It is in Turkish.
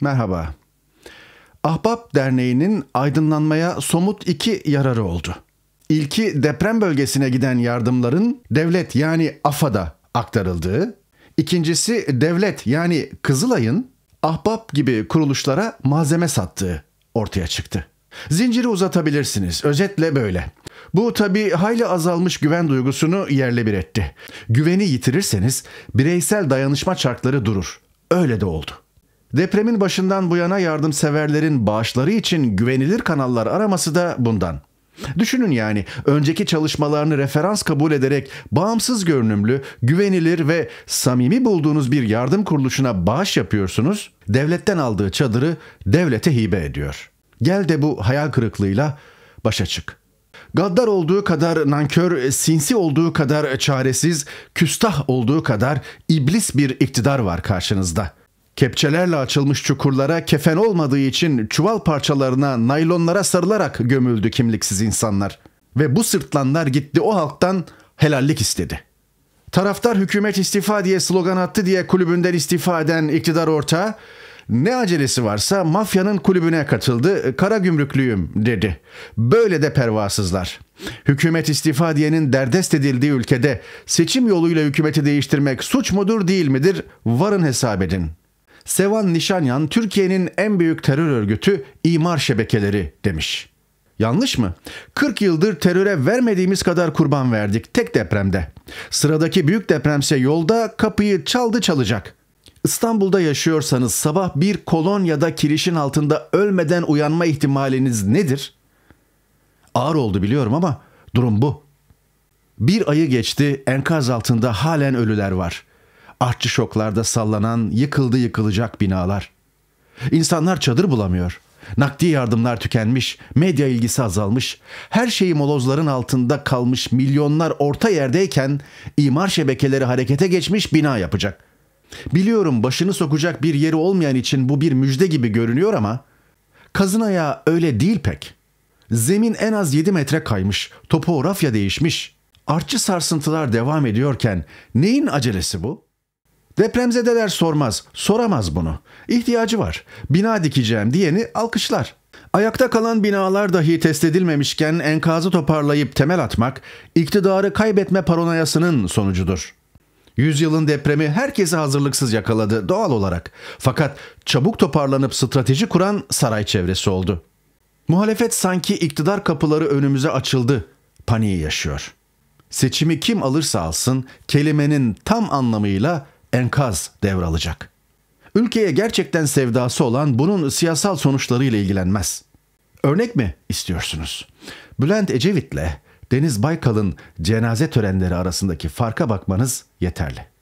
Merhaba. Ahbap Derneği'nin aydınlanmaya somut iki yararı oldu. İlki deprem bölgesine giden yardımların devlet yani AFAD'a aktarıldığı, ikincisi devlet yani Kızılay'ın ahbap gibi kuruluşlara malzeme sattığı ortaya çıktı. Zinciri uzatabilirsiniz. Özetle böyle. Bu tabi hayli azalmış güven duygusunu yerle bir etti. Güveni yitirirseniz bireysel dayanışma çarkları durur. Öyle de oldu. Depremin başından bu yana yardımseverlerin bağışları için güvenilir kanallar araması da bundan. Düşünün yani önceki çalışmalarını referans kabul ederek bağımsız görünümlü, güvenilir ve samimi bulduğunuz bir yardım kuruluşuna bağış yapıyorsunuz, devletten aldığı çadırı devlete hibe ediyor. Gel de bu hayal kırıklığıyla başa çık. Gaddar olduğu kadar nankör, sinsi olduğu kadar çaresiz, küstah olduğu kadar iblis bir iktidar var karşınızda.'' Kepçelerle açılmış çukurlara kefen olmadığı için çuval parçalarına, naylonlara sarılarak gömüldü kimliksiz insanlar. Ve bu sırtlanlar gitti o halktan helallik istedi. Taraftar hükümet istifa diye slogan attı diye kulübünden istifa eden iktidar ortağı ne acelesi varsa mafyanın kulübüne katıldı, kara gümrüklüyüm dedi. Böyle de pervasızlar. Hükümet istifa diyenin derdest edildiği ülkede seçim yoluyla hükümeti değiştirmek suç mudur değil midir? Varın hesap edin.'' Sevan Nişanyan Türkiye'nin en büyük terör örgütü imar şebekeleri demiş. Yanlış mı? 40 yıldır teröre vermediğimiz kadar kurban verdik tek depremde. Sıradaki büyük depremse yolda kapıyı çaldı çalacak. İstanbul'da yaşıyorsanız sabah bir kolon ya da kirişin altında ölmeden uyanma ihtimaliniz nedir? Ağır oldu biliyorum ama durum bu. Bir ayı geçti enkaz altında halen ölüler var. Artçı şoklarda sallanan, yıkıldı yıkılacak binalar. İnsanlar çadır bulamıyor. Nakdi yardımlar tükenmiş, medya ilgisi azalmış, her şeyi molozların altında kalmış milyonlar orta yerdeyken imar şebekeleri harekete geçmiş bina yapacak. Biliyorum başını sokacak bir yeri olmayan için bu bir müjde gibi görünüyor ama kazın ayağı öyle değil pek. Zemin en az 7 metre kaymış, topografya değişmiş. Artçı sarsıntılar devam ediyorken neyin acelesi bu?'' Depremzedeler sormaz, soramaz bunu. İhtiyacı var. Bina dikeceğim diyeni alkışlar. Ayakta kalan binalar dahi test edilmemişken enkazı toparlayıp temel atmak, iktidarı kaybetme paranoyasının sonucudur. Yüzyılın depremi herkesi hazırlıksız yakaladı doğal olarak. Fakat çabuk toparlanıp strateji kuran saray çevresi oldu. Muhalefet sanki iktidar kapıları önümüze açıldı, paniği yaşıyor. Seçimi kim alırsa alsın kelimenin tam anlamıyla enkaz devralacak. Ülkeye gerçekten sevdası olan bunun siyasal sonuçlarıyla ilgilenmez. Örnek mi istiyorsunuz? Bülent Ecevit'le Deniz Baykal'ın cenaze törenleri arasındaki farka bakmanız yeterli.